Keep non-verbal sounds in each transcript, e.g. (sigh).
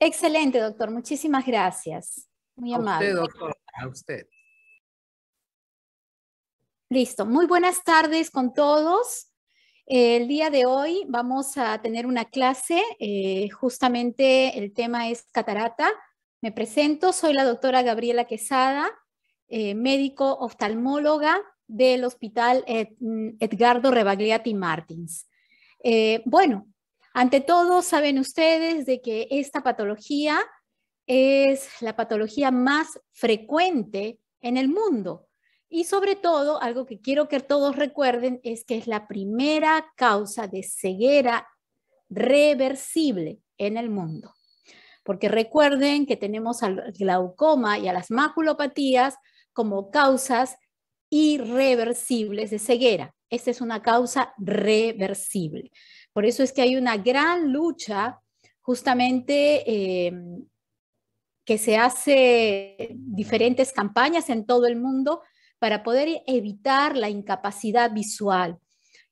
Excelente, doctor. Muchísimas gracias. Muy a amable. Usted, doctor. A usted. Listo. Muy buenas tardes con todos. Eh, el día de hoy vamos a tener una clase, eh, justamente el tema es catarata. Me presento, soy la doctora Gabriela Quesada, eh, médico oftalmóloga del Hospital Edgardo Rebagliati Martins. bueno, ante todo, saben ustedes de que esta patología es la patología más frecuente en el mundo. Y sobre todo, algo que quiero que todos recuerden es que es la primera causa de ceguera reversible en el mundo. Porque recuerden que tenemos al glaucoma y a las maculopatías como causas irreversibles de ceguera. Esta es una causa reversible. Por eso es que hay una gran lucha justamente em, que se hace diferentes campañas en todo el mundo para poder evitar la incapacidad visual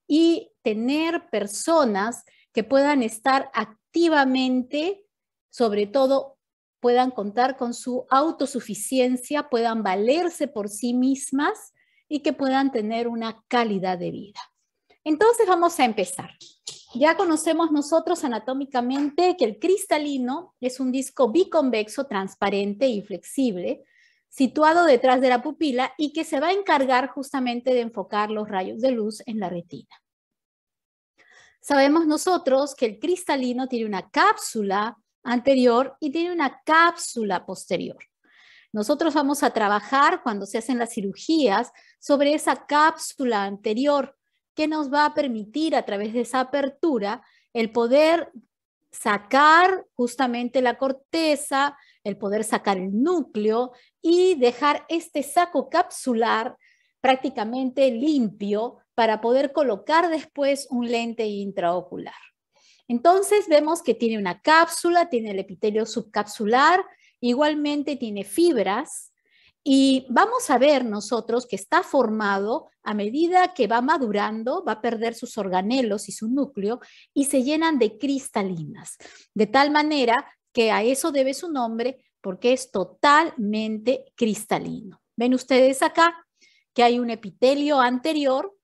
y tener personas que puedan estar activamente, sobre todo puedan contar con su autosuficiencia, puedan valerse por sí mismas y que puedan tener una calidad de vida. Entonces vamos a empezar. Ya conocemos nosotros anatómicamente que el cristalino es un disco biconvexo, transparente y flexible, situado detrás de la pupila y que se va a encargar justamente de enfocar los rayos de luz en la retina. Sabemos nosotros que el cristalino tiene una cápsula anterior y tiene una cápsula posterior. Nosotros vamos a trabajar cuando se hacen las cirugías sobre esa cápsula anterior que nos va a permitir a través de esa apertura el poder sacar justamente la corteza, el poder sacar el núcleo y dejar este saco capsular prácticamente limpio para poder colocar después un lente intraocular. Entonces vemos que tiene una cápsula, tiene el epitelio subcapsular, igualmente tiene fibras y vamos a ver nosotros que está formado a medida que va madurando, va a perder sus organelos y su núcleo y se llenan de cristalinas, de tal manera que a eso debe su nombre porque es totalmente cristalino. Ven ustedes acá que hay un epitelio anterior.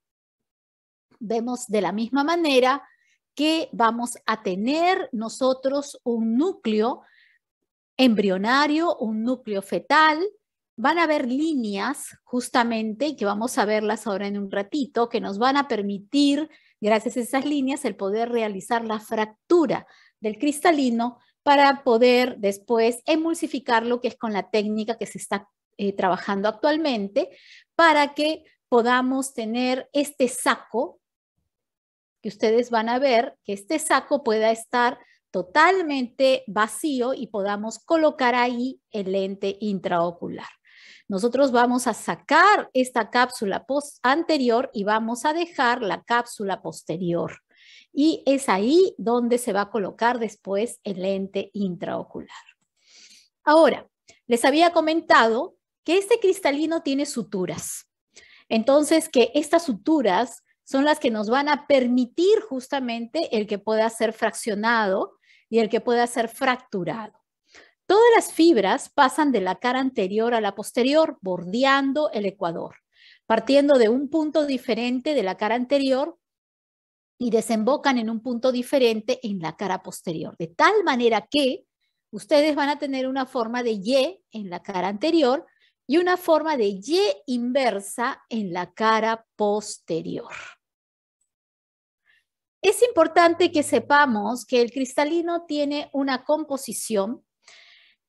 Vemos de la misma manera que vamos a tener nosotros un núcleo embrionario, un núcleo fetal, van a haber líneas justamente, que vamos a verlas ahora en un ratito, que nos van a permitir, gracias a esas líneas, el poder realizar la fractura del cristalino para poder después emulsificar lo que es con la técnica que se está eh, trabajando actualmente, para que podamos tener este saco que ustedes van a ver, que este saco pueda estar totalmente vacío y podamos colocar ahí el lente intraocular. Nosotros vamos a sacar esta cápsula post anterior y vamos a dejar la cápsula posterior. Y es ahí donde se va a colocar después el lente intraocular. Ahora, les había comentado que este cristalino tiene suturas. Entonces, que estas suturas son las que nos van a permitir justamente el que pueda ser fraccionado y el que pueda ser fracturado. Todas las fibras pasan de la cara anterior a la posterior, bordeando el ecuador, partiendo de un punto diferente de la cara anterior y desembocan en un punto diferente en la cara posterior, de tal manera que ustedes van a tener una forma de Y en la cara anterior y una forma de Y inversa en la cara posterior. Es importante que sepamos que el cristalino tiene una composición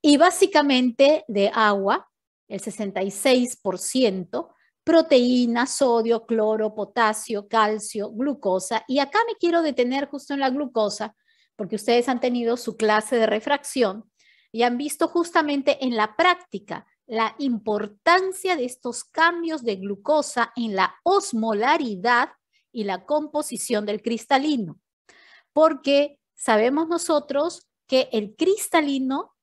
y básicamente de agua, el 66%, proteína, sodio, cloro, potasio, calcio, glucosa. Y acá me quiero detener justo en la glucosa, porque ustedes han tenido su clase de refracción y han visto justamente en la práctica la importancia de estos cambios de glucosa en la osmolaridad y la composición del cristalino, porque sabemos nosotros que el cristalino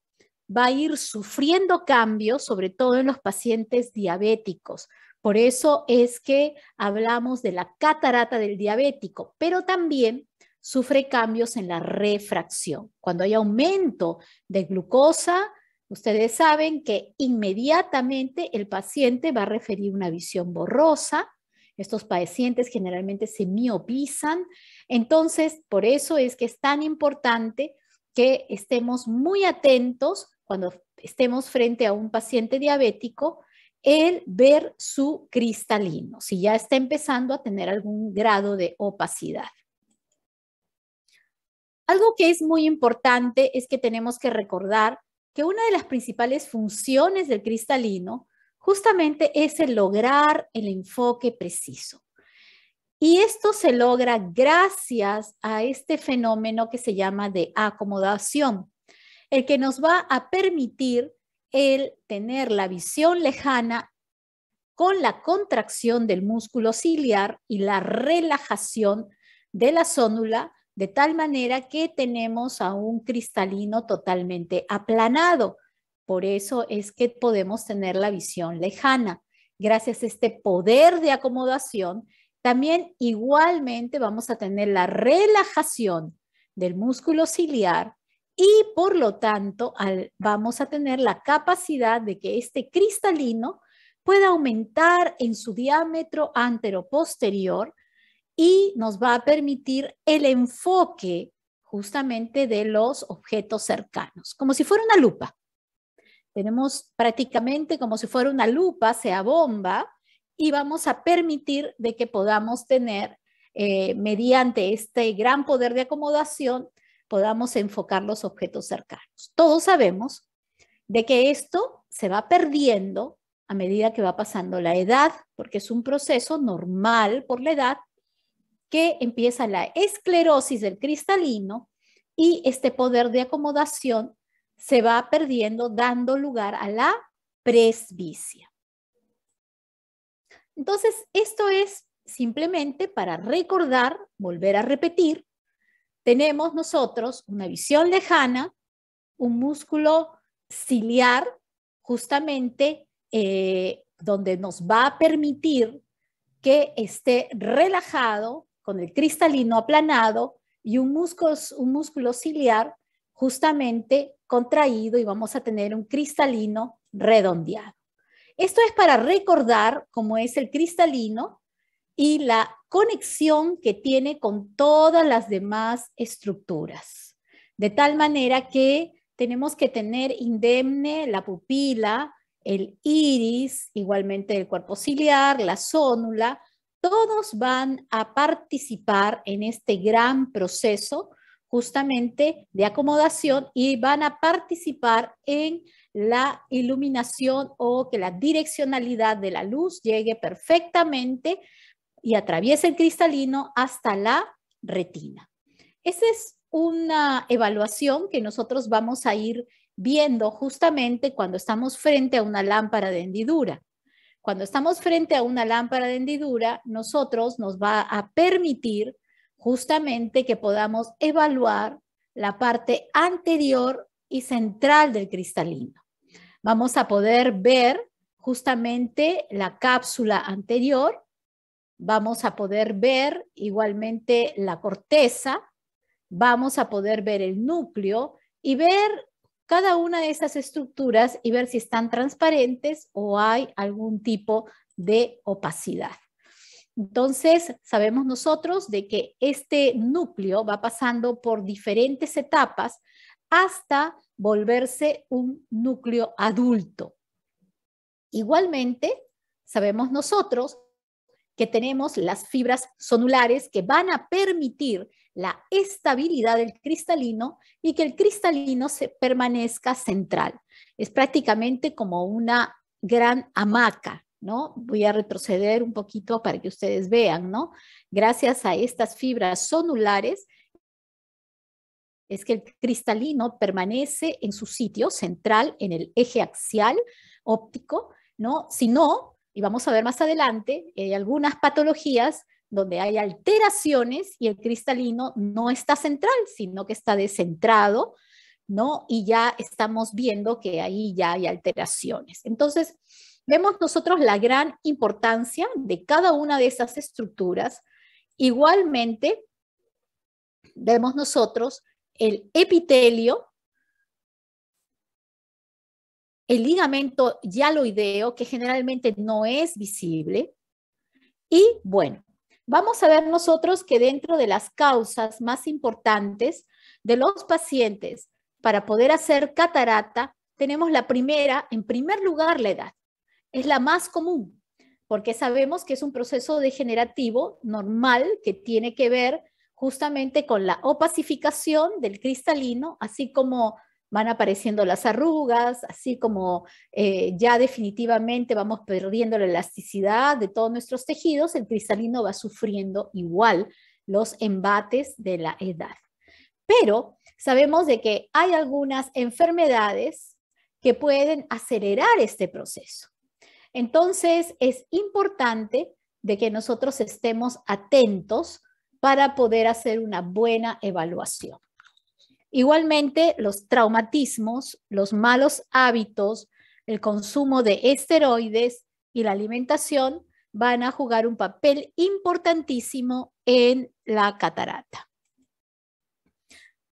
va a ir sufriendo cambios, sobre todo en los pacientes diabéticos. Por eso es que hablamos de la catarata del diabético, pero también sufre cambios en la refracción. Cuando hay aumento de glucosa, ustedes saben que inmediatamente el paciente va a referir una visión borrosa. Estos pacientes generalmente se miopizan. Entonces, por eso es que es tan importante que estemos muy atentos cuando estemos frente a un paciente diabético, el ver su cristalino, si ya está empezando a tener algún grado de opacidad. Algo que es muy importante es que tenemos que recordar que una de las principales funciones del cristalino justamente es el lograr el enfoque preciso. Y esto se logra gracias a este fenómeno que se llama de acomodación el que nos va a permitir el tener la visión lejana con la contracción del músculo ciliar y la relajación de la zónula, de tal manera que tenemos a un cristalino totalmente aplanado. Por eso es que podemos tener la visión lejana. Gracias a este poder de acomodación, también igualmente vamos a tener la relajación del músculo ciliar y por lo tanto vamos a tener la capacidad de que este cristalino pueda aumentar en su diámetro antero-posterior y nos va a permitir el enfoque justamente de los objetos cercanos, como si fuera una lupa. Tenemos prácticamente como si fuera una lupa, sea bomba, y vamos a permitir de que podamos tener, eh, mediante este gran poder de acomodación, podamos enfocar los objetos cercanos. Todos sabemos de que esto se va perdiendo a medida que va pasando la edad, porque es un proceso normal por la edad que empieza la esclerosis del cristalino y este poder de acomodación se va perdiendo dando lugar a la presbicia. Entonces, esto es simplemente para recordar, volver a repetir, tenemos nosotros una visión lejana, un músculo ciliar, justamente eh, donde nos va a permitir que esté relajado, con el cristalino aplanado y un músculo ciliar justamente contraído y vamos a tener un cristalino redondeado. Esto es para recordar cómo es el cristalino y la conexión que tiene con todas las demás estructuras. De tal manera que tenemos que tener indemne la pupila, el iris, igualmente el cuerpo ciliar, la sónula. todos van a participar en este gran proceso justamente de acomodación y van a participar en la iluminación o que la direccionalidad de la luz llegue perfectamente y atraviesa el cristalino hasta la retina. Esa es una evaluación que nosotros vamos a ir viendo justamente cuando estamos frente a una lámpara de hendidura. Cuando estamos frente a una lámpara de hendidura, nosotros nos va a permitir justamente que podamos evaluar la parte anterior y central del cristalino. Vamos a poder ver justamente la cápsula anterior vamos a poder ver igualmente la corteza, vamos a poder ver el núcleo y ver cada una de esas estructuras y ver si están transparentes o hay algún tipo de opacidad. Entonces, sabemos nosotros de que este núcleo va pasando por diferentes etapas hasta volverse un núcleo adulto. Igualmente, sabemos nosotros que tenemos las fibras sonulares que van a permitir la estabilidad del cristalino y que el cristalino se permanezca central. Es prácticamente como una gran hamaca, ¿no? Voy a retroceder un poquito para que ustedes vean, ¿no? Gracias a estas fibras sonulares es que el cristalino permanece en su sitio central, en el eje axial óptico, ¿no? Si no, y vamos a ver más adelante, hay eh, algunas patologías donde hay alteraciones y el cristalino no está central, sino que está descentrado, ¿no? Y ya estamos viendo que ahí ya hay alteraciones. Entonces, vemos nosotros la gran importancia de cada una de esas estructuras. Igualmente, vemos nosotros el epitelio, el ligamento yaloideo, que generalmente no es visible. Y bueno, vamos a ver nosotros que dentro de las causas más importantes de los pacientes para poder hacer catarata, tenemos la primera, en primer lugar, la edad. Es la más común, porque sabemos que es un proceso degenerativo normal que tiene que ver justamente con la opacificación del cristalino, así como van apareciendo las arrugas, así como eh, ya definitivamente vamos perdiendo la elasticidad de todos nuestros tejidos, el cristalino va sufriendo igual los embates de la edad. Pero sabemos de que hay algunas enfermedades que pueden acelerar este proceso. Entonces es importante de que nosotros estemos atentos para poder hacer una buena evaluación. Igualmente, los traumatismos, los malos hábitos, el consumo de esteroides y la alimentación van a jugar un papel importantísimo en la catarata.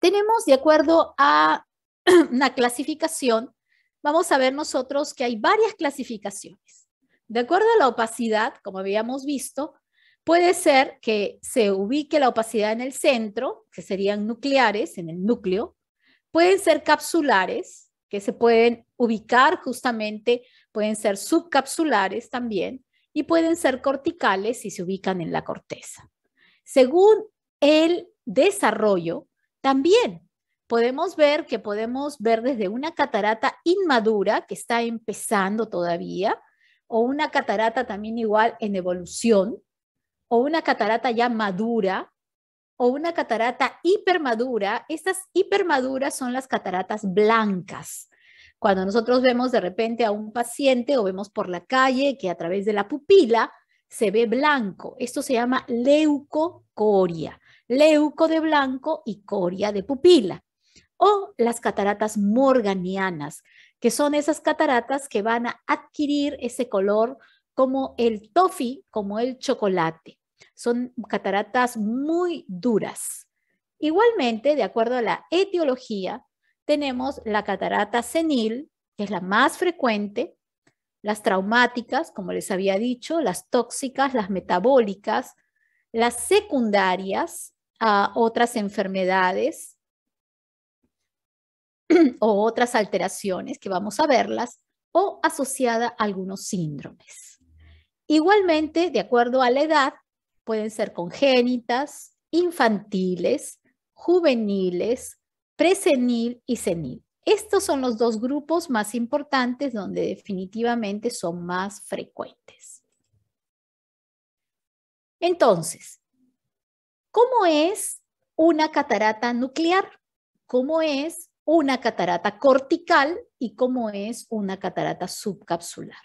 Tenemos, de acuerdo a (clears throat) una clasificación, vamos a ver nosotros que hay varias clasificaciones. De acuerdo a la opacidad, como habíamos visto, Puede ser que se ubique la opacidad en el centro, que serían nucleares, en el núcleo. Pueden ser capsulares, que se pueden ubicar justamente, pueden ser subcapsulares también, y pueden ser corticales si se ubican en la corteza. Según el desarrollo, también podemos ver que podemos ver desde una catarata inmadura que está empezando todavía, o una catarata también igual en evolución, o una catarata ya madura o una catarata hipermadura, estas hipermaduras son las cataratas blancas. Cuando nosotros vemos de repente a un paciente o vemos por la calle que a través de la pupila se ve blanco, esto se llama leucocoria, leuco de blanco y coria de pupila. O las cataratas morganianas, que son esas cataratas que van a adquirir ese color como el toffee, como el chocolate. Son cataratas muy duras. Igualmente, de acuerdo a la etiología, tenemos la catarata senil, que es la más frecuente, las traumáticas, como les había dicho, las tóxicas, las metabólicas, las secundarias a otras enfermedades (clears throat) o otras alteraciones que vamos a verlas o asociada a algunos síndromes. Igualmente, de acuerdo a la edad, pueden ser congénitas, infantiles, juveniles, presenil y senil. Estos son los dos grupos más importantes donde definitivamente son más frecuentes. Entonces, ¿cómo es una catarata nuclear? ¿Cómo es una catarata cortical? ¿Y cómo es una catarata subcapsular?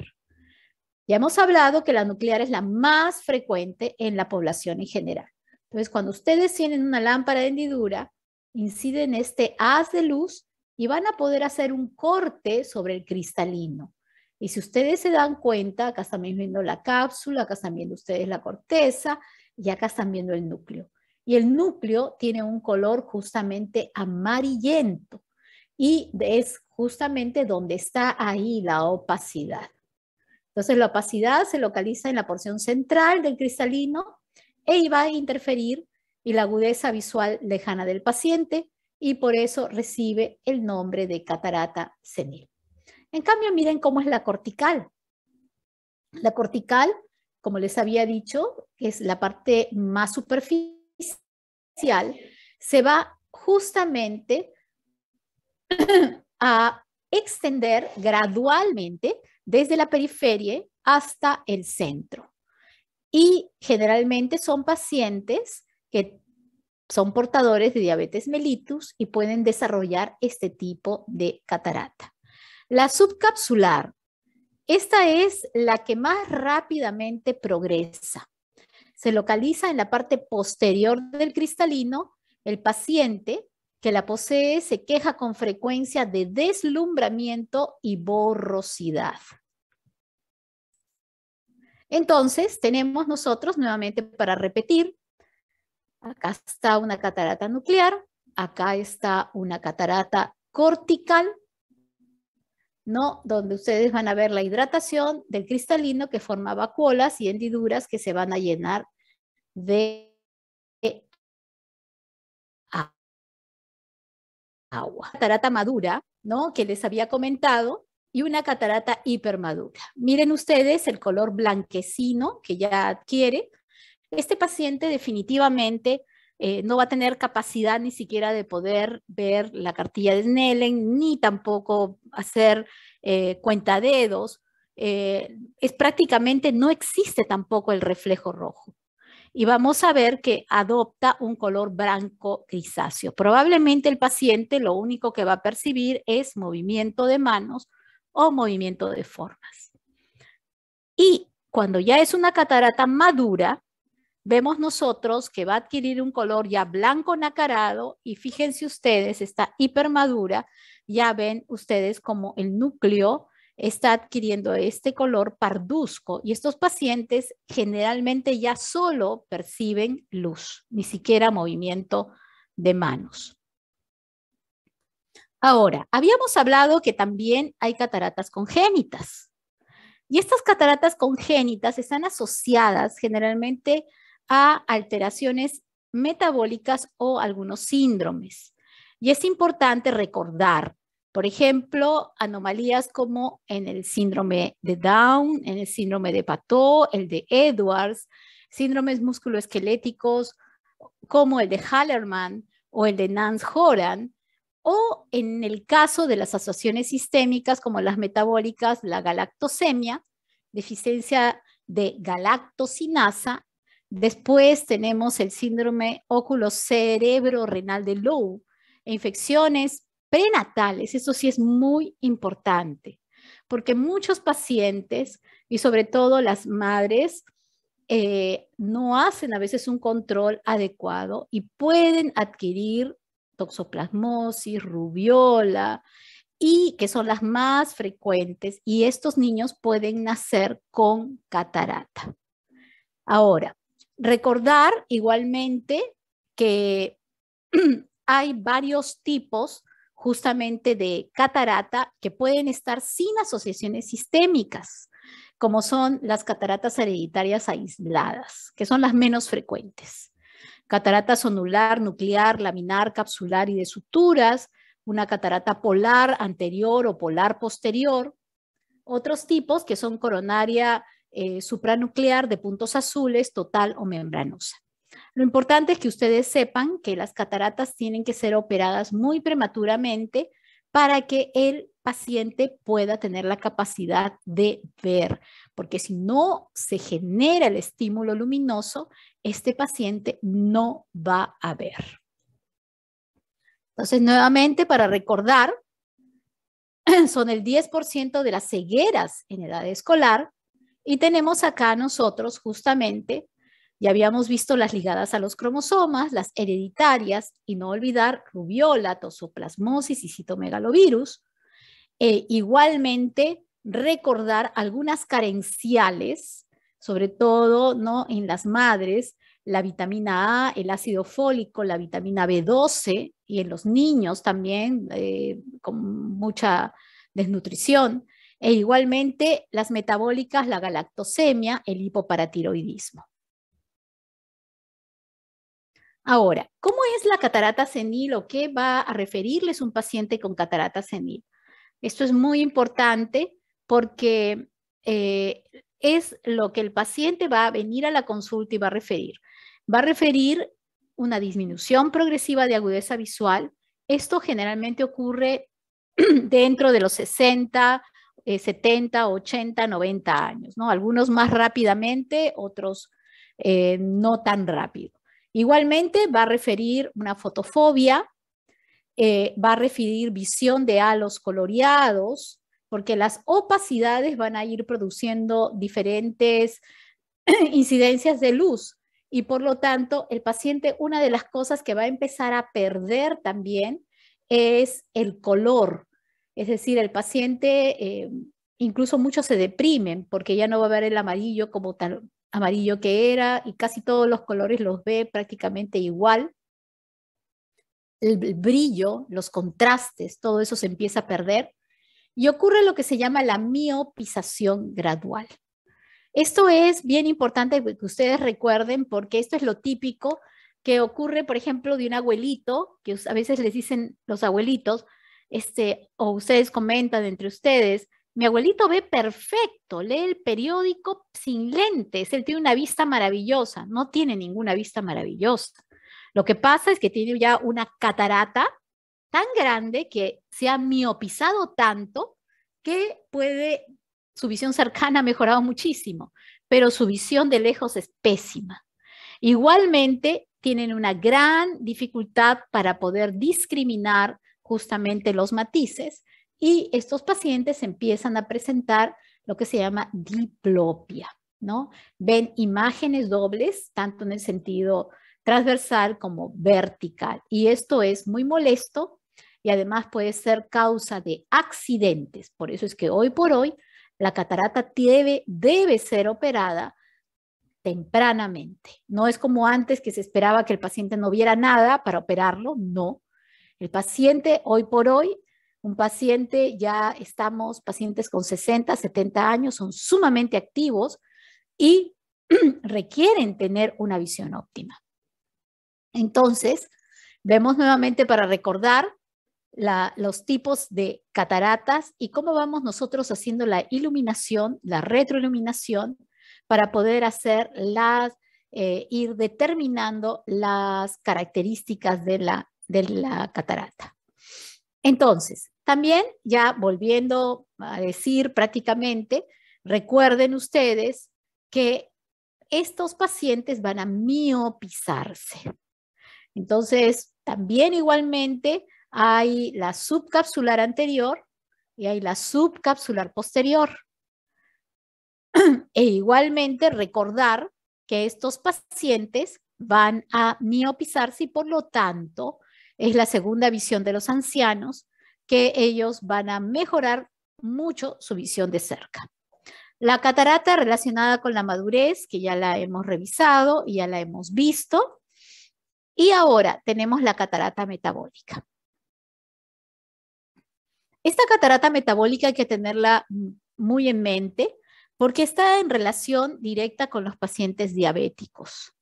Ya hemos hablado que la nuclear es la más frecuente en la población en general. Entonces, cuando ustedes tienen una lámpara de hendidura, inciden este haz de luz y van a poder hacer un corte sobre el cristalino. Y si ustedes se dan cuenta, acá están viendo la cápsula, acá están viendo ustedes la corteza y acá están viendo el núcleo. Y el núcleo tiene un color justamente amarillento y es justamente donde está ahí la opacidad. Entonces la opacidad se localiza en la porción central del cristalino e va a interferir y la agudeza visual lejana del paciente y por eso recibe el nombre de catarata senil. En cambio, miren cómo es la cortical. La cortical, como les había dicho, es la parte más superficial, se va justamente (clears throat) a extender gradualmente desde la periferia hasta el centro. Y generalmente son pacientes que son portadores de diabetes mellitus y pueden desarrollar este tipo de catarata. La subcapsular, esta es la que más rápidamente progresa. Se localiza en la parte posterior del cristalino. El paciente que la posee se queja con frecuencia de deslumbramiento y borrosidad. Entonces, tenemos nosotros nuevamente para repetir, acá está una catarata nuclear, acá está una catarata cortical, ¿no? Donde ustedes van a ver la hidratación del cristalino que formaba colas y hendiduras que se van a llenar de agua. Catarata madura, ¿no? Que les había comentado, y una catarata hipermadura. Miren ustedes el color blanquecino que ya adquiere. Este paciente definitivamente eh, no va a tener capacidad ni siquiera de poder ver la cartilla de Snellen, ni tampoco hacer eh, cuenta dedos. Eh, es prácticamente no existe tampoco el reflejo rojo. Y vamos a ver que adopta un color blanco grisáceo. Probablemente el paciente lo único que va a percibir es movimiento de manos o movimiento de formas. Y cuando ya es una catarata madura, vemos nosotros que va a adquirir un color ya blanco nacarado y fíjense ustedes, está hipermadura, ya ven ustedes como el núcleo está adquiriendo este color parduzco y estos pacientes generalmente ya solo perciben luz, ni siquiera movimiento de manos. Ahora, habíamos hablado que también hay cataratas congénitas. Y estas cataratas congénitas están asociadas generalmente a alteraciones metabólicas o algunos síndromes. Y es importante recordar, por ejemplo, anomalías como en el síndrome de Down, en el síndrome de Pateau, el de Edwards, síndromes musculoesqueléticos como el de Hallerman o el de Nance-Horan, o en el caso de las asociaciones sistémicas como las metabólicas, la galactosemia, deficiencia de galactosinasa. Después tenemos el síndrome óculo cerebro renal de Lowe, e infecciones prenatales. Eso sí es muy importante, porque muchos pacientes y sobre todo las madres eh, no hacen a veces un control adecuado y pueden adquirir toxoplasmosis, rubiola, y que son las más frecuentes, y estos niños pueden nacer con catarata. Ahora, recordar igualmente que (clears throat) hay varios tipos justamente de catarata que pueden estar sin asociaciones sistémicas, como son las cataratas hereditarias aisladas, que son las menos frecuentes catarata sonular, nuclear, laminar, capsular y de suturas, una catarata polar anterior o polar posterior. Otros tipos que son coronaria eh, supranuclear de puntos azules, total o membranosa. Lo importante es que ustedes sepan que las cataratas tienen que ser operadas muy prematuramente para que el paciente pueda tener la capacidad de ver, porque si no se genera el estímulo luminoso, este paciente no va a ver. Entonces, nuevamente, para recordar, (clears throat) son el 10% de las cegueras en edad escolar y tenemos acá nosotros justamente, ya habíamos visto las ligadas a los cromosomas, las hereditarias y no olvidar rubiola, tosoplasmosis y citomegalovirus. Eh, igualmente, recordar algunas carenciales, sobre todo ¿no? en las madres, la vitamina A, el ácido fólico, la vitamina B12 y en los niños también eh, con mucha desnutrición. E igualmente las metabólicas, la galactosemia, el hipoparatiroidismo. Ahora, ¿cómo es la catarata senil o qué va a referirles un paciente con catarata senil? Esto es muy importante porque eh, es lo que el paciente va a venir a la consulta y va a referir. Va a referir una disminución progresiva de agudeza visual. Esto generalmente ocurre (clears throat) dentro de los 60, 70, 80, 90 años, ¿no? Algunos más rápidamente, otros eh, no tan rápido. Igualmente va a referir una fotofobia, eh, va a referir visión de halos coloreados, porque las opacidades van a ir produciendo diferentes (clears throat) incidencias de luz y por lo tanto el paciente una de las cosas que va a empezar a perder también es el color. Es decir, el paciente, eh, incluso muchos se deprimen porque ya no va a ver el amarillo como tan amarillo que era y casi todos los colores los ve prácticamente igual. el brillo, los contrastes, todo eso se empieza a perder y ocurre lo que se llama la miopización gradual. Esto es bien importante que ustedes recuerden porque esto es lo típico que ocurre, por ejemplo, de un abuelito, que a veces les dicen los abuelitos, este, o ustedes comentan entre ustedes, mi abuelito ve perfecto, lee el periódico sin lentes, él tiene una vista maravillosa, no tiene ninguna vista maravillosa. Lo que pasa es que tiene ya una catarata tan grande que se ha miopizado tanto que puede, su visión cercana ha mejorado muchísimo, pero su visión de lejos es pésima. Igualmente, tienen una gran dificultad para poder discriminar justamente los matices y estos pacientes empiezan a presentar lo que se llama diplopia, ¿no? Ven imágenes dobles, tanto en el sentido transversal como vertical. Y esto es muy molesto y además puede ser causa de accidentes. Por eso es que hoy por hoy la catarata debe, debe ser operada tempranamente. No es como antes que se esperaba que el paciente no viera nada para operarlo, no. El paciente hoy por hoy, un paciente ya estamos, pacientes con 60, 70 años son sumamente activos y (clears throat) requieren tener una visión óptima. Entonces, vemos nuevamente para recordar los tipos de cataratas y cómo vamos nosotros haciendo la iluminación, la retroiluminación, para poder hacer las, eh, ir determinando las características de la, de la catarata. Entonces, también ya volviendo a decir prácticamente, recuerden ustedes que estos pacientes van a miopizarse. Entonces, también igualmente hay la subcapsular anterior y hay la subcapsular posterior. (clears throat) e igualmente recordar que estos pacientes van a miopizarse y por lo tanto es la segunda visión de los ancianos que ellos van a mejorar mucho su visión de cerca. La catarata relacionada con la madurez, que ya la hemos revisado y ya la hemos visto. Y ahora tenemos la catarata metabólica. Esta catarata metabólica hay que tenerla muy en mente porque está en relación directa con los pacientes diabéticos.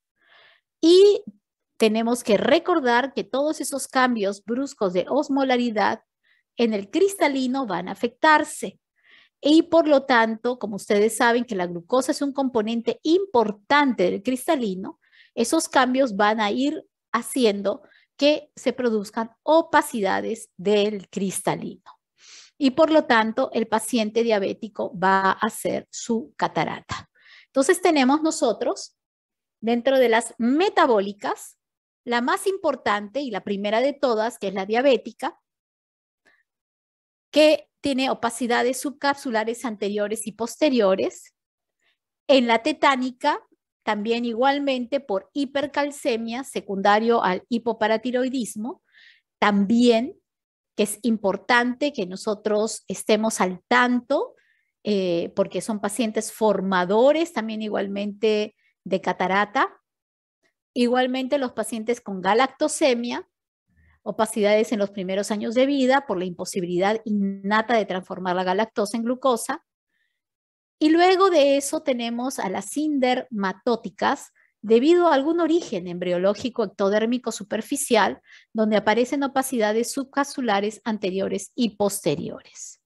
Y tenemos que recordar que todos esos cambios bruscos de osmolaridad en el cristalino van a afectarse. Y por lo tanto, como ustedes saben que la glucosa es un componente importante del cristalino, esos cambios van a ir haciendo que se produzcan opacidades del cristalino y por lo tanto el paciente diabético va a hacer su catarata. Entonces tenemos nosotros, dentro de las metabólicas, la más importante y la primera de todas, que es la diabética, que tiene opacidades subcapsulares anteriores y posteriores. En la tetánica, también igualmente por hipercalcemia secundario al hipoparatiroidismo, también que es importante que nosotros estemos al tanto, eh, porque son pacientes formadores también igualmente de catarata, igualmente los pacientes con galactosemia, opacidades en los primeros años de vida por la imposibilidad innata de transformar la galactosa en glucosa. Y luego de eso tenemos a las sindermatóticas, debido a algún origen embriológico ectodérmico superficial, donde aparecen opacidades subcasulares anteriores y posteriores.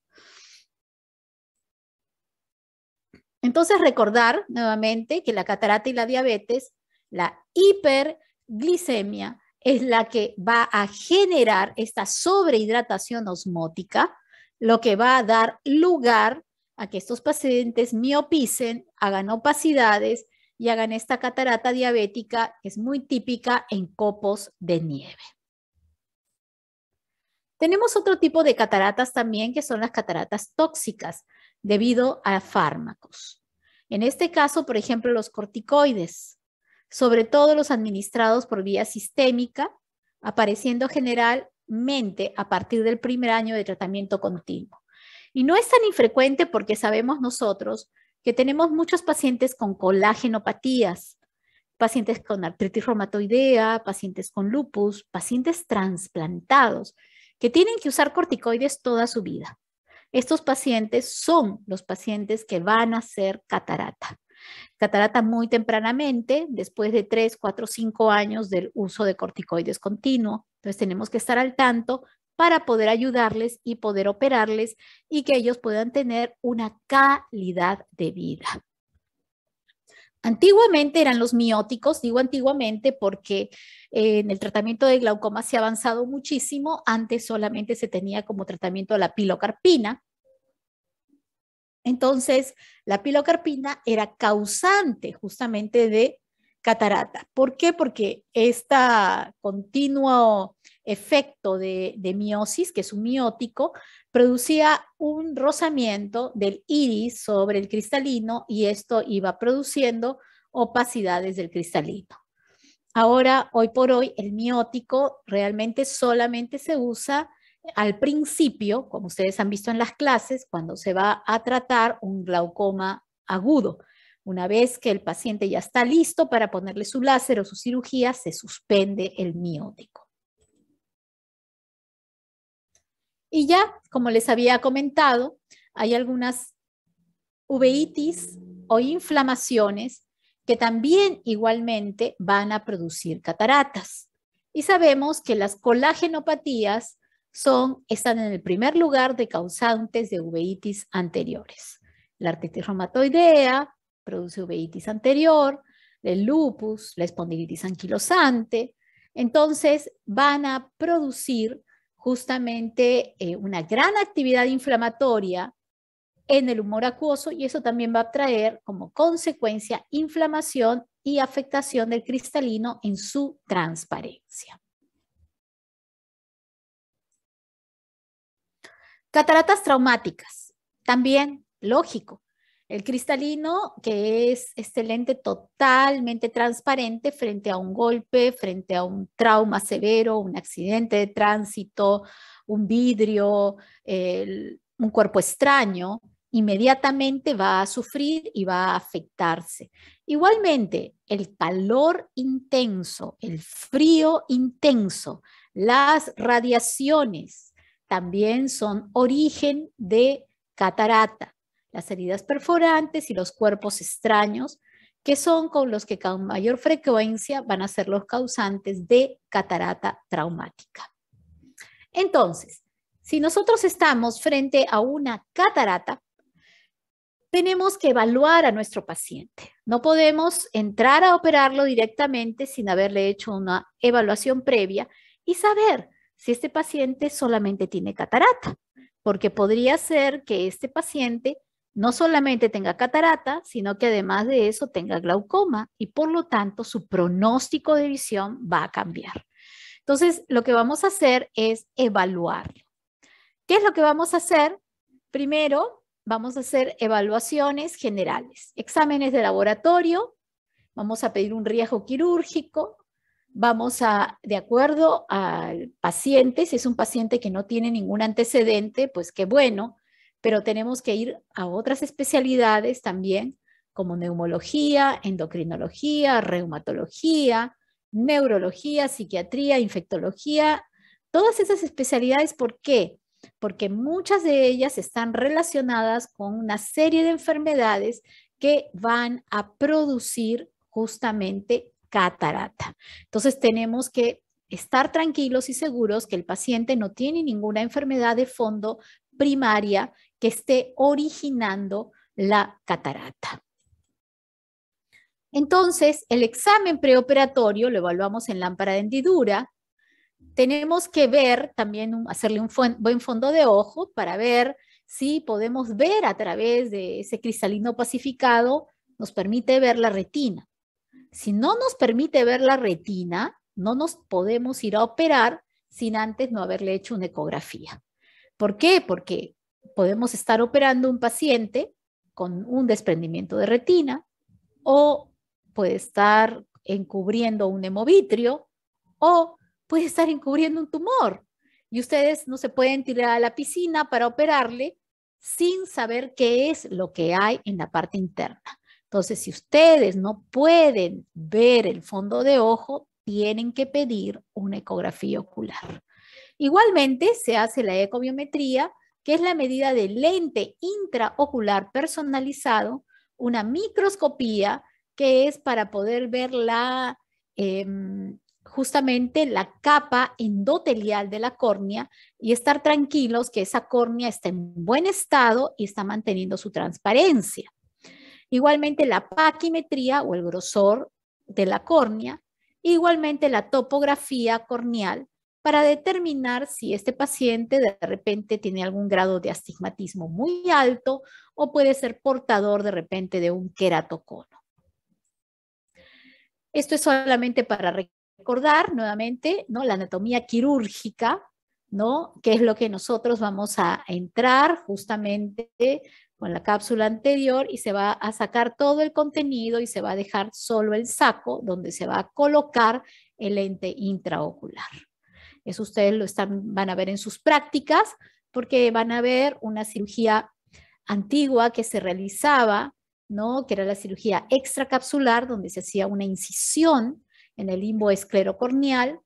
Entonces, recordar nuevamente que la catarata y la diabetes, la hiperglicemia, es la que va a generar esta sobrehidratación osmótica, lo que va a dar lugar a que estos pacientes miopicen, hagan opacidades y hagan esta catarata diabética que es muy típica en copos de nieve. Tenemos otro tipo de cataratas también que son las cataratas tóxicas debido a fármacos. En este caso, por ejemplo, los corticoides, sobre todo los administrados por vía sistémica, apareciendo generalmente a partir del primer año de tratamiento continuo. Y no es tan infrecuente porque sabemos nosotros que tenemos muchos pacientes con colagenopatías, pacientes con artritis reumatoidea, pacientes con lupus, pacientes transplantados, que tienen que usar corticoides toda su vida. Estos pacientes son los pacientes que van a ser catarata. Catarata muy tempranamente, después de 3, 4, 5 años del uso de corticoides continuo. Entonces tenemos que estar al tanto para poder ayudarles y poder operarles y que ellos puedan tener una calidad de vida. Antiguamente eran los mióticos, digo antiguamente porque eh, en el tratamiento de glaucoma se ha avanzado muchísimo, antes solamente se tenía como tratamiento la pilocarpina. Entonces, la pilocarpina era causante justamente de catarata. ¿Por qué? Porque esta continua efecto de, miosis, que es un miótico, producía un rozamiento del iris sobre el cristalino y esto iba produciendo opacidades del cristalino. Ahora, hoy por hoy, el miótico realmente solamente se usa al principio, como ustedes han visto en las clases, cuando se va a tratar un glaucoma agudo. Una vez que el paciente ya está listo para ponerle su láser o su cirugía, se suspende el miótico. Y ya, como les había comentado, hay algunas uveítis o inflamaciones que también igualmente van a producir cataratas. Y sabemos que las colagenopatías son, están en el primer lugar de causantes de uveítis anteriores. La artritis reumatoidea produce uveítis anterior, el lupus, la espondilitis anquilosante. Entonces van a producir justamente eh, una gran actividad inflamatoria en el humor acuoso y eso también va a traer como consecuencia inflamación y afectación del cristalino en su transparencia. Cataratas traumáticas, también lógico. El cristalino, que es este lente totalmente transparente frente a un golpe, frente a un trauma severo, un accidente de tránsito, un vidrio, un cuerpo extraño, inmediatamente va a sufrir y va a afectarse. Igualmente, el calor intenso, el frío intenso, las radiaciones también son origen de catarata las heridas perforantes y los cuerpos extraños, que son con los que con mayor frecuencia van a ser los causantes de catarata traumática. Entonces, si nosotros estamos frente a una catarata, tenemos que evaluar a nuestro paciente. No podemos entrar a operarlo directamente sin haberle hecho una evaluación previa y saber si este paciente solamente tiene catarata, porque podría ser que este paciente no solamente tenga catarata, sino que además de eso tenga glaucoma y por lo tanto su pronóstico de visión va a cambiar. Entonces, lo que vamos a hacer es evaluarlo. ¿Qué es lo que vamos a hacer? Primero, vamos a hacer evaluaciones generales, exámenes de laboratorio, vamos a pedir un riesgo quirúrgico, vamos a, de acuerdo al paciente, si es un paciente que no tiene ningún antecedente, pues qué bueno, pero tenemos que ir a otras especialidades también, como neumología, endocrinología, reumatología, neurología, psiquiatría, infectología, todas esas especialidades, ¿por qué? Porque muchas de ellas están relacionadas con una serie de enfermedades que van a producir justamente catarata. Entonces tenemos que estar tranquilos y seguros que el paciente no tiene ninguna enfermedad de fondo primaria que esté originando la catarata. Entonces, el examen preoperatorio lo evaluamos en lámpara de hendidura. Tenemos que ver también, hacerle un buen fondo de ojo para ver si podemos ver a través de ese cristalino pacificado, nos permite ver la retina. Si no nos permite ver la retina, no nos podemos ir a operar sin antes no haberle hecho una ecografía. ¿Por qué? Porque podemos estar operando un paciente con un desprendimiento de retina o puede estar encubriendo un hemovitrio o puede estar encubriendo un tumor. Y ustedes no se pueden tirar a la piscina para operarle sin saber qué es lo que hay en la parte interna. Entonces, si ustedes no pueden ver el fondo de ojo, tienen que pedir una ecografía ocular. Igualmente, se hace la ecobiometría que es la medida de lente intraocular personalizado, una microscopía que es para poder ver la, em, justamente la capa endotelial de la córnea y estar tranquilos que esa córnea está en buen estado y está manteniendo su transparencia. Igualmente la paquimetría o el grosor de la córnea, igualmente la topografía corneal para determinar si este paciente de repente tiene algún grado de astigmatismo muy alto o puede ser portador de repente de un queratocono. Esto es solamente para recordar nuevamente ¿no? la anatomía quirúrgica, ¿no? que es lo que nosotros vamos a entrar justamente con la cápsula anterior y se va a sacar todo el contenido y se va a dejar solo el saco donde se va a colocar el ente intraocular. Eso ustedes lo están, van a ver en sus prácticas, porque van a ver una cirugía antigua que se realizaba, ¿no? que era la cirugía extracapsular, donde se hacía una incisión en el limbo esclerocorneal,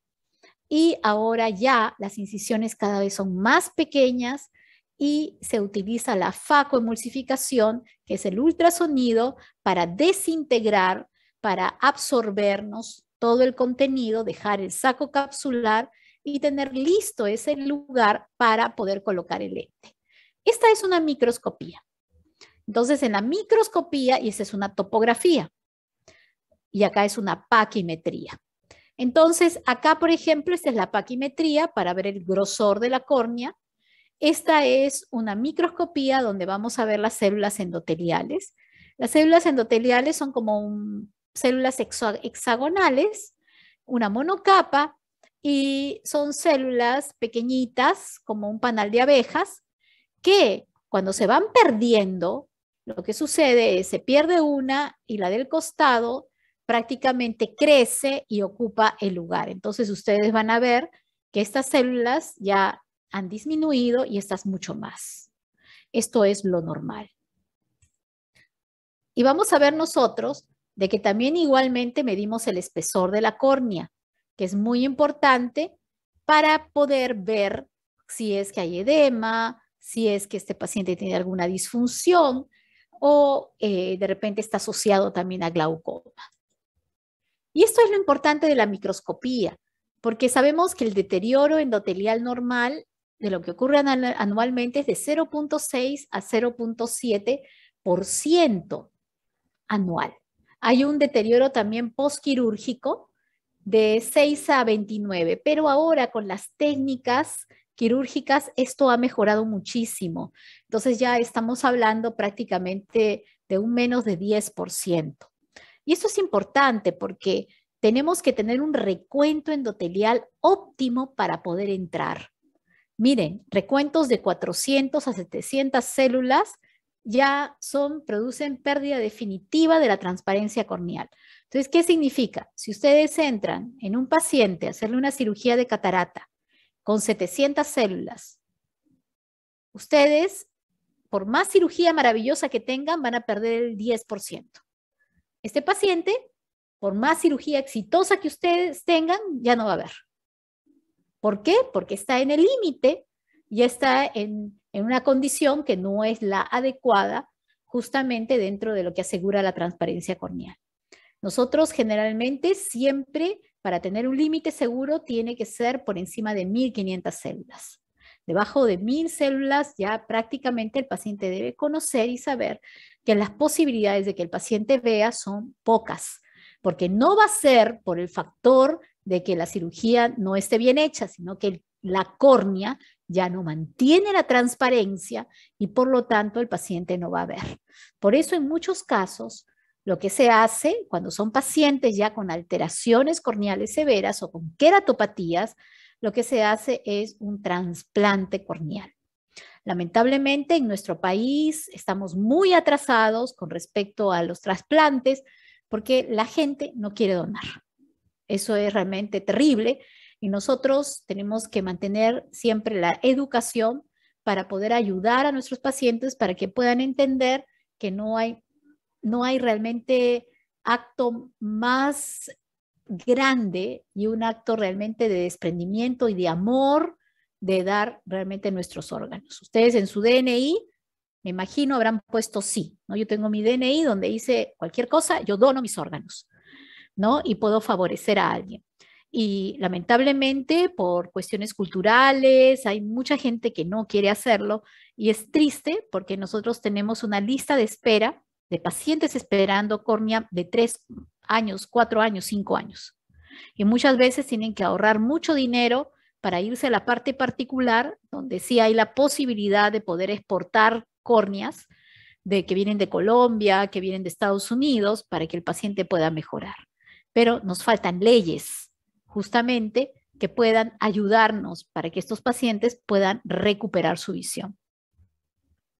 y ahora ya las incisiones cada vez son más pequeñas y se utiliza la facoemulsificación, que es el ultrasonido, para desintegrar, para absorbernos todo el contenido, dejar el saco capsular y tener listo ese lugar para poder colocar el lente. Esta es una microscopía. Entonces, en la microscopía, y esta es una topografía, y acá es una paquimetría. Entonces, acá, por ejemplo, esta es la paquimetría para ver el grosor de la córnea. Esta es una microscopía donde vamos a ver las células endoteliales. Las células endoteliales son como células hexagonales, una monocapa y son células pequeñitas, como un panal de abejas, que cuando se van perdiendo, lo que sucede es se pierde una y la del costado prácticamente crece y ocupa el lugar. Entonces ustedes van a ver que estas células ya han disminuido y estas mucho más. Esto es lo normal. Y vamos a ver nosotros de que también igualmente medimos el espesor de la córnea que es muy importante para poder ver si es que hay edema, si es que este paciente tiene alguna disfunción o eh, de repente está asociado también a glaucoma. Y esto es lo importante de la microscopía, porque sabemos que el deterioro endotelial normal de lo que ocurre anualmente es de 0.6 a 0.7% anual. Hay un deterioro también postquirúrgico de 6 a 29, pero ahora con las técnicas quirúrgicas esto ha mejorado muchísimo. Entonces ya estamos hablando prácticamente de un menos de 10%. Y esto es importante porque tenemos que tener un recuento endotelial óptimo para poder entrar. Miren, recuentos de 400 a 700 células ya son, producen pérdida definitiva de la transparencia corneal. Entonces, ¿qué significa? Si ustedes entran en un paciente a hacerle una cirugía de catarata con 700 células, ustedes, por más cirugía maravillosa que tengan, van a perder el 10%. Este paciente, por más cirugía exitosa que ustedes tengan, ya no va a haber. ¿Por qué? Porque está en el límite, ya está en en una condición que no es la adecuada justamente dentro de lo que asegura la transparencia corneal. Nosotros generalmente siempre para tener un límite seguro tiene que ser por encima de 1500 células. Debajo de 1000 células ya prácticamente el paciente debe conocer y saber que las posibilidades de que el paciente vea son pocas, porque no va a ser por el factor de que la cirugía no esté bien hecha, sino que la córnea ya no mantiene la transparencia y por lo tanto el paciente no va a ver. Por eso en muchos casos lo que se hace cuando son pacientes ya con alteraciones corneales severas o con queratopatías, lo que se hace es un trasplante corneal. Lamentablemente en nuestro país estamos muy atrasados con respecto a los trasplantes porque la gente no quiere donar. Eso es realmente terrible y nosotros tenemos que mantener siempre la educación para poder ayudar a nuestros pacientes para que puedan entender que no hay, no hay realmente acto más grande y un acto realmente de desprendimiento y de amor de dar realmente nuestros órganos. Ustedes en su DNI, me imagino, habrán puesto sí, ¿no? Yo tengo mi DNI donde dice cualquier cosa, yo dono mis órganos, ¿no? Y puedo favorecer a alguien y lamentablemente por cuestiones culturales hay mucha gente que no quiere hacerlo y es triste porque nosotros tenemos una lista de espera de pacientes esperando córnea de tres años, cuatro años, cinco años. Y muchas veces tienen que ahorrar mucho dinero para irse a la parte particular, donde sí hay la posibilidad de poder exportar córneas de que vienen de Colombia, que vienen de Estados Unidos, para que el paciente pueda mejorar. Pero nos faltan leyes, justamente que puedan ayudarnos para que estos pacientes puedan recuperar su visión.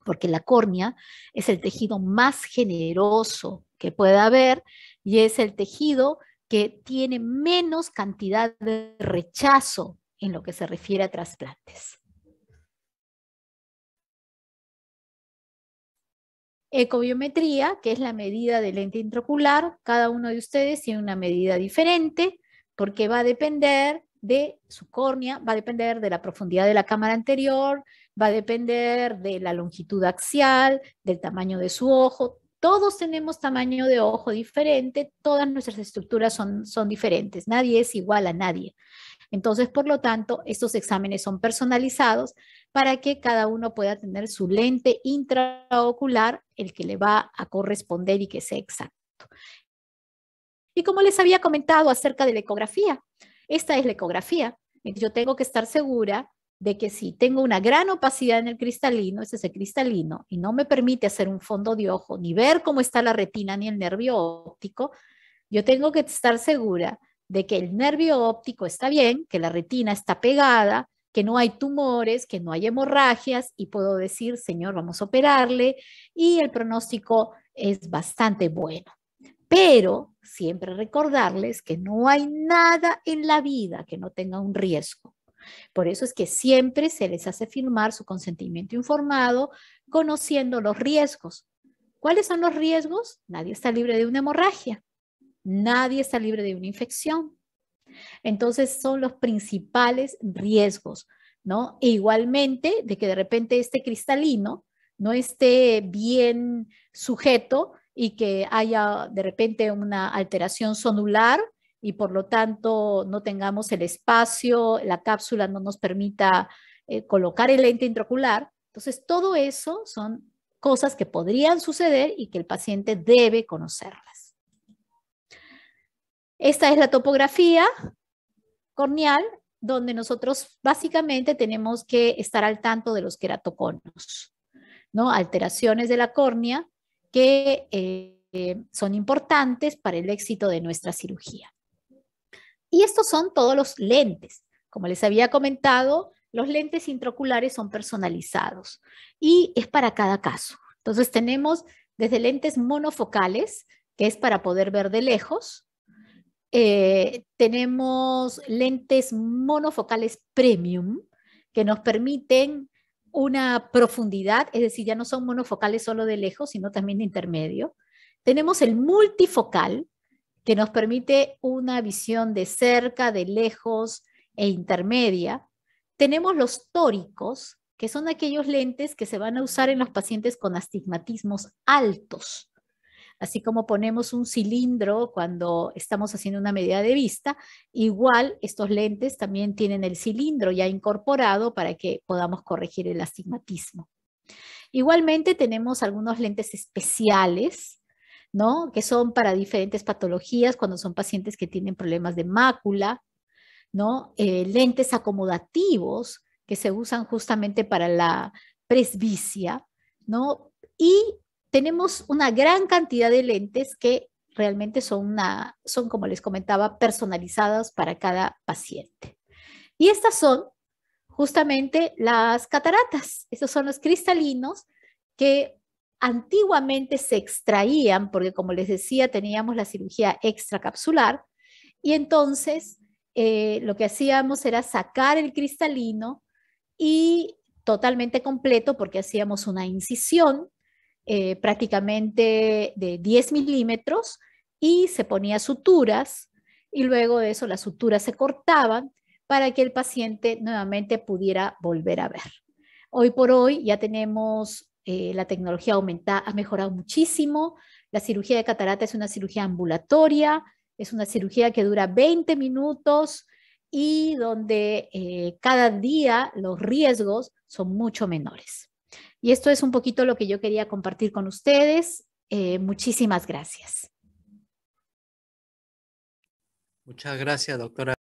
Porque la córnea es el tejido más generoso que pueda haber y es el tejido que tiene menos cantidad de rechazo en lo que se refiere a trasplantes. Ecobiometría, que es la medida del lente intraocular, cada uno de ustedes tiene una medida diferente porque va a depender de su córnea, va a depender de la profundidad de la cámara anterior, va a depender de la longitud axial, del tamaño de su ojo. Todos tenemos tamaño de ojo diferente, todas nuestras estructuras son, son diferentes, nadie es igual a nadie. Entonces, por lo tanto, estos exámenes son personalizados para que cada uno pueda tener su lente intraocular, el que le va a corresponder y que sea exacto. Y como les había comentado acerca de la ecografía, esta es la ecografía. Yo tengo que estar segura de que si tengo una gran opacidad en el cristalino, ese es el cristalino, y no me permite hacer un fondo de ojo, ni ver cómo está la retina ni el nervio óptico, yo tengo que estar segura de que el nervio óptico está bien, que la retina está pegada, que no hay tumores, que no hay hemorragias y puedo decir, señor, vamos a operarle y el pronóstico es bastante bueno. Pero siempre recordarles que no hay nada en la vida que no tenga un riesgo. Por eso es que siempre se les hace firmar su consentimiento informado conociendo los riesgos. ¿Cuáles son los riesgos? Nadie está libre de una hemorragia. Nadie está libre de una infección. Entonces son los principales riesgos, ¿no? E igualmente de que de repente este cristalino no esté bien sujeto y que haya de repente una alteración sonular y por lo tanto no tengamos el espacio, la cápsula no nos permita eh, colocar el lente intraocular. Entonces, todo eso son cosas que podrían suceder y que el paciente debe conocerlas. Esta es la topografía corneal, donde nosotros básicamente tenemos que estar al tanto de los queratoconos, ¿no? alteraciones de la córnea que eh, son importantes para el éxito de nuestra cirugía. Y estos son todos los lentes. Como les había comentado, los lentes intraoculares son personalizados y es para cada caso. Entonces tenemos desde lentes monofocales, que es para poder ver de lejos. Eh, tenemos lentes monofocales premium, que nos permiten una profundidad, es decir, ya no son monofocales solo de lejos, sino también de intermedio. Tenemos el multifocal, que nos permite una visión de cerca, de lejos e intermedia. Tenemos los tóricos, que son aquellos lentes que se van a usar en los pacientes con astigmatismos altos así como ponemos un cilindro cuando estamos haciendo una medida de vista, igual estos lentes también tienen el cilindro ya incorporado para que podamos corregir el astigmatismo. Igualmente tenemos algunos lentes especiales, ¿no? Que son para diferentes patologías, cuando son pacientes que tienen problemas de mácula, ¿no? Eh, lentes acomodativos que se usan justamente para la presbicia, ¿no? Y tenemos una gran cantidad de lentes que realmente son, una, son, como les comentaba, personalizadas para cada paciente. Y estas son justamente las cataratas. Estos son los cristalinos que antiguamente se extraían, porque como les decía, teníamos la cirugía extracapsular, y entonces eh, lo que hacíamos era sacar el cristalino y totalmente completo, porque hacíamos una incisión eh, prácticamente de 10 milímetros y se ponía suturas y luego de eso las suturas se cortaban para que el paciente nuevamente pudiera volver a ver. Hoy por hoy ya tenemos eh, la tecnología aumentada, ha mejorado muchísimo. La cirugía de catarata es una cirugía ambulatoria, es una cirugía que dura 20 minutos y donde eh, cada día los riesgos son mucho menores. Y esto es un poquito lo que yo quería compartir con ustedes. Eh, muchísimas gracias. Muchas gracias, doctora.